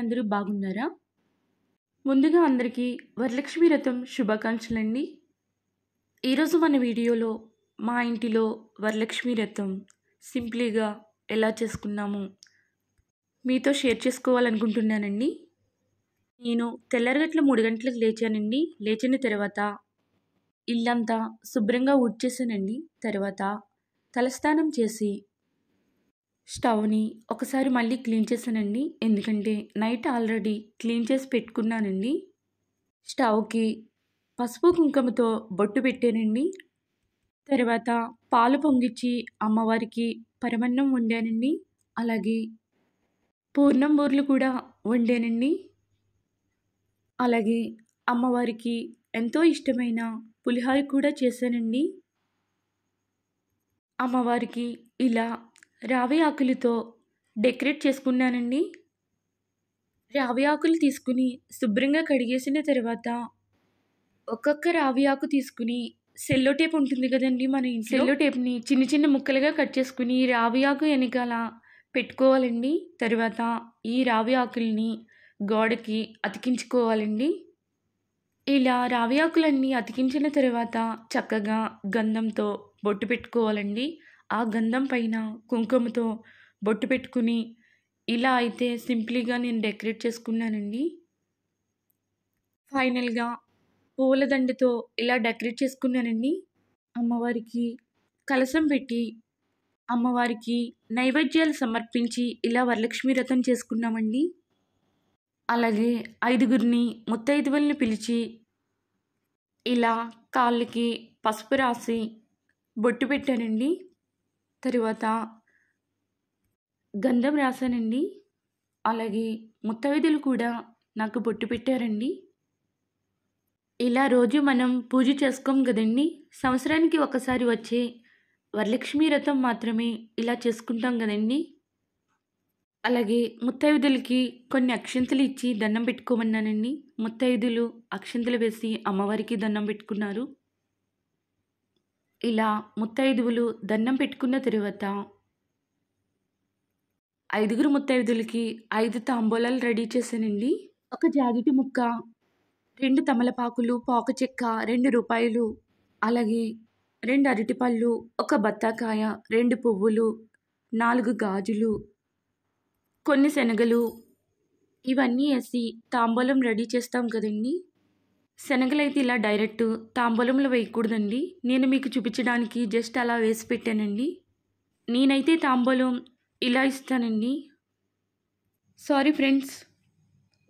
అండి అందరూ బాగున్నారా ముందుగా అందరికీ వరలక్ష్మి రథం శుభాకాంక్షలండి ఈరోజు మన వీడియోలో మా ఇంటిలో వరలక్ష్మి రథం సింప్లీగా ఎలా చేసుకున్నాము మీతో షేర్ చేసుకోవాలనుకుంటున్నానండి నేను తెల్లరగట్ల మూడు గంటలకు లేచానండి లేచిన తర్వాత ఇల్లంతా శుభ్రంగా ఉడ్చేసానండి తర్వాత తలస్నానం చేసి స్టవ్ని ఒకసారి మళ్ళీ క్లీన్ చేశానండి ఎందుకంటే నైట్ ఆల్రెడీ క్లీన్ చేసి పెట్టుకున్నానండి స్టవ్కి పసుపు కుంకుమతో బొట్టు పెట్టానండి తర్వాత పాలు పొంగిచ్చి అమ్మవారికి పరమన్నం వండానండి అలాగే పూర్ణం బూర్లు కూడా వండానండి అలాగే అమ్మవారికి ఎంతో ఇష్టమైన పులిహోర కూడా చేశానండి అమ్మవారికి ఇలా రావి ఆకులతో డెకరేట్ చేసుకున్నానండి రావి ఆకులు తీసుకుని శుభ్రంగా కడిగేసిన తర్వాత ఒక్కొక్క రావి ఆకు తీసుకుని సెల్లో టేప్ ఉంటుంది కదండి మన ఇంట్లో సెల్లో టేప్ని చిన్న చిన్న ముక్కలుగా కట్ చేసుకుని రావి ఆకు వెనకాల పెట్టుకోవాలండి తర్వాత ఈ రావి ఆకుల్ని గోడకి అతికించుకోవాలండి ఇలా రావి ఆకులన్నీ అతికించిన తర్వాత చక్కగా గంధంతో బొట్టు పెట్టుకోవాలండి ఆ గంధం పైన కుంకుమతో బొట్టు పెట్టుకుని ఇలా అయితే సింప్లీగా నేను డెకరేట్ చేసుకున్నానండి ఫైనల్గా పూలదండతో ఇలా డెకరేట్ చేసుకున్నానండి అమ్మవారికి కలసం పెట్టి అమ్మవారికి నైవేద్యాలు సమర్పించి ఇలా వరలక్ష్మి వ్రతం చేసుకున్నామండి అలాగే ఐదుగురిని ముత్తైదువుల్ని పిలిచి ఇలా కాళ్ళకి పసుపు రాసి బొట్టు పెట్టానండి తరువాత గంధం రాశానండి అలాగే ముత్తవిధులు కూడా నాకు బొట్టు పెట్టారండి ఇలా రోజు మనం పూజ చేసుకోం కదండి సంవత్సరానికి ఒకసారి వచ్చే వరలక్ష్మీ రథం మాత్రమే ఇలా చేసుకుంటాం కదండి అలాగే ముత్తైదులకి కొన్ని అక్షంతలు ఇచ్చి దండం పెట్టుకోమన్నానండి ముత్తైదులు అక్షంతలు వేసి అమ్మవారికి దండం పెట్టుకున్నారు ఇలా ముత్తైదువులు దండం పెట్టుకున్న తరువాత ఐదుగురు ముత్తైదులకి ఐదు తాంబూలాలు రెడీ చేశానండి ఒక జాగిటి ముక్క రెండు తమలపాకులు పాక చెక్క రెండు రూపాయలు అలాగే రెండు అరటిపళ్ళు ఒక బత్తాకాయ రెండు పువ్వులు నాలుగు గాజులు కొన్ని శనగలు ఇవన్నీ వేసి తాంబూలం రెడీ చేస్తాం కదండి శనగలైతే ఇలా డైరెక్ట్ తాంబూలంలో వేయకూడదండి నేను మీకు చూపించడానికి జస్ట్ అలా వేసి పెట్టానండి నేనైతే తాంబూలం ఇలా ఇస్తానండి సారీ ఫ్రెండ్స్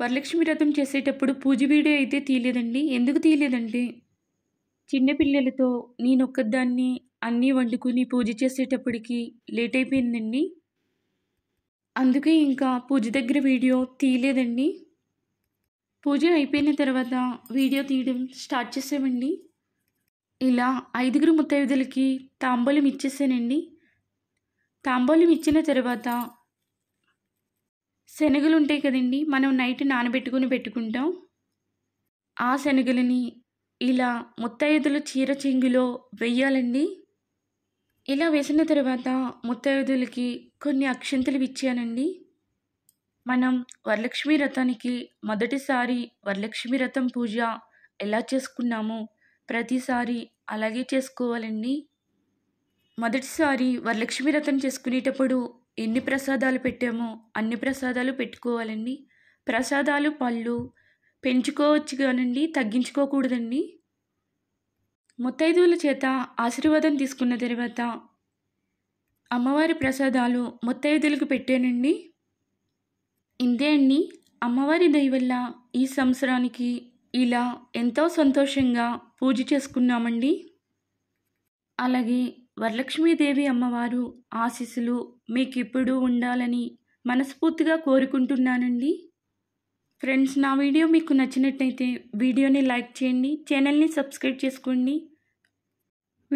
వరలక్ష్మి వ్రతం చేసేటప్పుడు పూజ వీడియో అయితే తీయలేదండి ఎందుకు తీయలేదంటే చిన్నపిల్లలతో నేను ఒక్కదాన్ని అన్నీ వండుకుని పూజ చేసేటప్పటికి లేట్ అయిపోయిందండి అందుకే ఇంకా పూజ దగ్గర వీడియో తీయలేదండి పూజ అయిపోయిన తర్వాత వీడియో తీయడం స్టార్ట్ చేసామండి ఇలా ఐదుగురు ముత్తైదులకి తాంబూలం ఇచ్చేసానండి తాంబూలం ఇచ్చిన తర్వాత శనగలు ఉంటాయి కదండి మనం నైట్ నానబెట్టుకుని పెట్టుకుంటాం ఆ శనగలని ఇలా ముత్తైదుల చీర చెంగులో వెయ్యాలండి ఇలా వేసిన తర్వాత ముత్తైదులకి కొన్ని అక్షంతలు ఇచ్చానండి మనం వరలక్ష్మి వ్రతానికి మొదటిసారి వరలక్ష్మి వ్రతం పూజ ఎలా చేసుకున్నామో ప్రతిసారి అలాగే చేసుకోవాలండి మొదటిసారి వరలక్ష్మి వ్రతం చేసుకునేటప్పుడు ఎన్ని ప్రసాదాలు పెట్టామో అన్ని ప్రసాదాలు పెట్టుకోవాలండి ప్రసాదాలు పళ్ళు పెంచుకోవచ్చు కానండి తగ్గించుకోకూడదండి ముత్తైదువుల చేత ఆశీర్వాదం తీసుకున్న తర్వాత అమ్మవారి ప్రసాదాలు ముత్తైదులకు పెట్టానండి ఇంతే అండి అమ్మవారి దయవల్ల ఈ సంవత్సరానికి ఇలా ఎంతో సంతోషంగా పూజ చేసుకున్నామండి అలాగే వరలక్ష్మీదేవి అమ్మవారు ఆశీస్సులు మీకు ఇప్పుడు ఉండాలని మనస్ఫూర్తిగా కోరుకుంటున్నానండి ఫ్రెండ్స్ నా వీడియో మీకు నచ్చినట్టయితే వీడియోని లైక్ చేయండి ఛానల్ని సబ్స్క్రైబ్ చేసుకోండి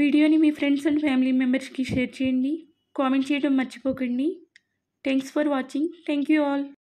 వీడియోని మీ ఫ్రెండ్స్ అండ్ ఫ్యామిలీ మెంబర్స్కి షేర్ చేయండి కామెంట్ చేయడం మర్చిపోకండి thanks for watching thank you all